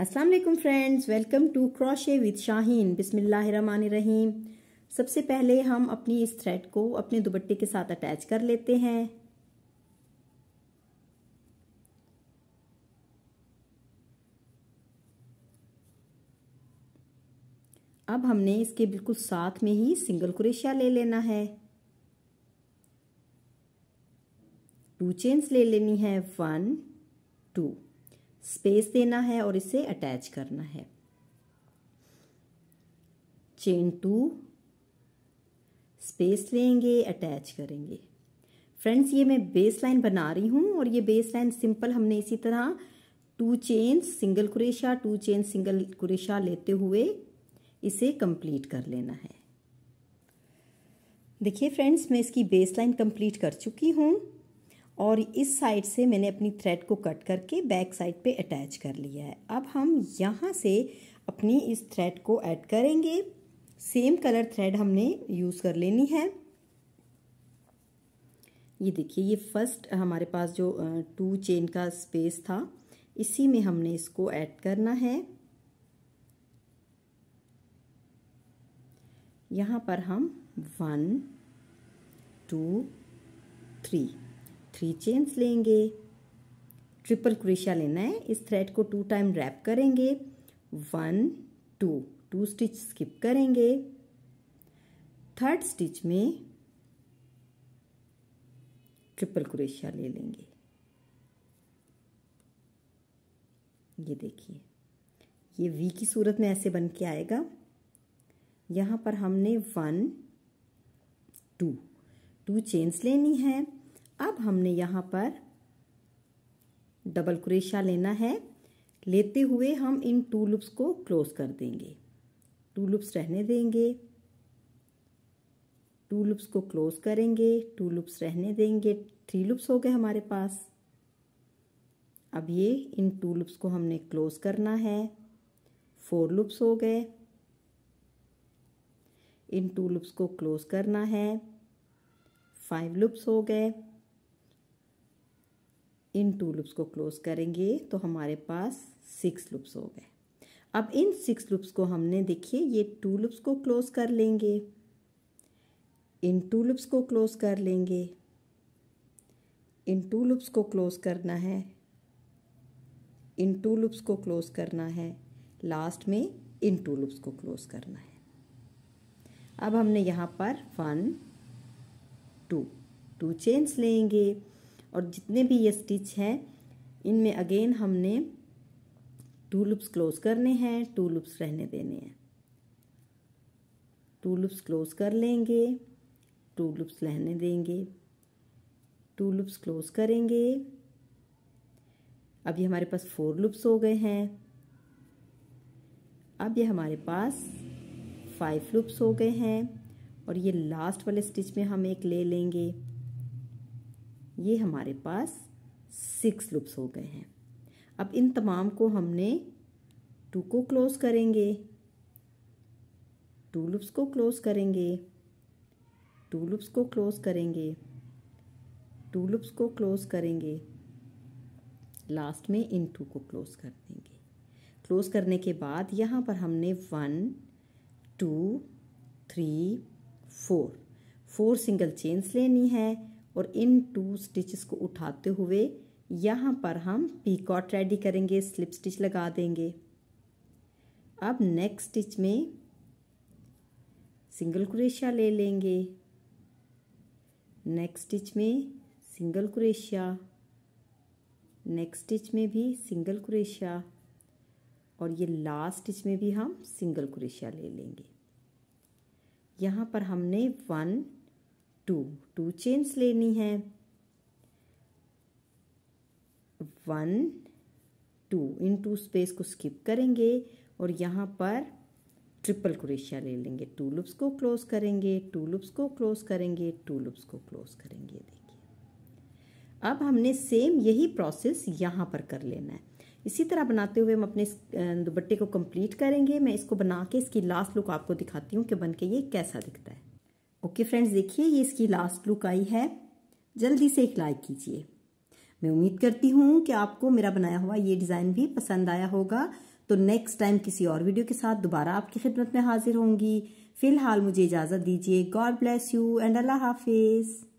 अस्सलाम वालेकुम friends welcome to crochet with Shaheen बिस्मिल्लाहिर्रहमानिर्रहीम सबसे पहले हम अपनी इस थ्रेड को अपने दुपट्टे के साथ अटैच कर लेते हैं अब हमने इसके बिल्कुल साथ में ही सिंगल क्रोशिया ले लेना है टू चेन्स ले लेनी है वन टू स्पेस देना है और इसे अटैच करना है चेन टू स्पेस लेंगे अटैच करेंगे फ्रेंड्स ये मैं बेस लाइन बना रही हूँ और ये बेस लाइन सिंपल हमने इसी तरह two chain single crochet two chain single crochet लेते हुए इसे कंप्लीट कर लेना है देखिए फ्रेंड्स मैं इसकी बेस लाइन कंप्लीट कर चुकी हूँ और इस साइड से मैंने अपनी थ्रेड को कट करके बैक साइड पे अटैच कर लिया है अब हम यहाँ से अपनी इस थ्रेड को ऐड करेंगे सेम कलर थ्रेड हमने यूज़ कर लेनी है ये देखिए ये फर्स्ट हमारे पास जो टू चेन का स्पेस था इसी में हमने इसको ऐड करना है यहाँ पर हम one two three three chains लेंगे ट्रिपल क्रेशिया लेना है इस थ्रेड को टू टाइम रैप करेंगे one two two stitch skip करेंगे थर्ड स्टिच में ट्रिपल क्रेशिया ले लेंगे ये देखिए ये वी की सूरत में ऐसे बन के आएगा यहाँ पर हमने वन टू टू चेन्स लेनी है अब हमने यहाँ पर डबल क्रेशा लेना है लेते हुए हम इन टू लूप्स को क्लोज कर देंगे टू लूप्स रहने देंगे टू लूप्स को क्लोज करेंगे टू लूप्स रहने देंगे थ्री लूप्स हो गए हमारे पास अब ये इन टू लूप्स को हमने क्लोज करना है फोर लूप्स हो गए इन टू लूप्स को क्लोज करना है फाइव लूप्स हो गए इन टू लूप्स को क्लोज करेंगे तो हमारे पास सिक्स लूप्स हो गए अब इन सिक्स लूप्स को हमने देखिए ये टू लूप्स को क्लोज कर लेंगे इन टू लूप्स को क्लोज कर लेंगे इन टू लूप्स को क्लोज करना है इन टू लूप्स को क्लोज करना है लास्ट में इन टू लूप्स को क्लोज करना है अब हमने यहाँ पर वन टू टू चेन्स लेंगे और जितने भी ये स्टिच हैं इनमें अगेन हमने टू लूप्स क्लोज करने हैं टू लूप्स रहने देने हैं टू लूप्स क्लोज कर लेंगे टू लूप्स रहने देंगे टू लूप्स क्लोज करेंगे अभी हमारे पास फोर लूप्स हो गए हैं अब ये हमारे पास फाइव लूप्स हो गए हैं और ये लास्ट वाले स्टिच में हम एक ले लेंगे ये हमारे पास सिक्स लूप्स हो गए हैं अब इन तमाम को हमने टू को क्लोज करेंगे टू लूप्स को क्लोज करेंगे टू लूप्स को क्लोज करेंगे टू लूप्स को क्लोज करेंगे लास्ट में इन टू को क्लोज कर देंगे क्लोज करने के बाद यहाँ पर हमने one two three four four single chains लेनी है और इन टू स्टिचेस को उठाते हुए यहाँ पर हम पीकॉट रेडी करेंगे स्लिप स्टिच लगा देंगे अब नेक्स्ट स्टिच में सिंगल क्रेशिया ले लेंगे नेक्स्ट स्टिच में सिंगल क्रेशिया नेक्स्ट स्टिच में भी सिंगल क्रेशिया और ये लास्ट स्टिच में भी हम सिंगल क्रेशिया ले लेंगे यहाँ पर हमने वन टू टू चेन्स लेनी है वन टू इन टू स्पेस को स्किप करेंगे और यहाँ पर ट्रिपल क्रेशिया ले लेंगे टू लुप्स को क्लोज करेंगे टू लुप्स को क्लोज करेंगे टू लुप्स को क्लोज करेंगे देखिए अब हमने सेम यही प्रोसेस यहाँ पर कर लेना है इसी तरह बनाते हुए हम अपने दुपट्टे को कंप्लीट करेंगे मैं इसको बना के इसकी लास्ट लुक आपको दिखाती हूँ कि बन के ये कैसा दिखता है ओके फ्रेंड्स देखिए ये इसकी लास्ट लुक आई है जल्दी से एक लाइक कीजिए मैं उम्मीद करती हूँ कि आपको मेरा बनाया हुआ ये डिज़ाइन भी पसंद आया होगा तो नेक्स्ट टाइम किसी और वीडियो के साथ दोबारा आपकी खिदमत में हाजिर होंगी फिलहाल मुझे इजाज़त दीजिए गॉड ब्लेस यू एंड अल्लाह हाफिज़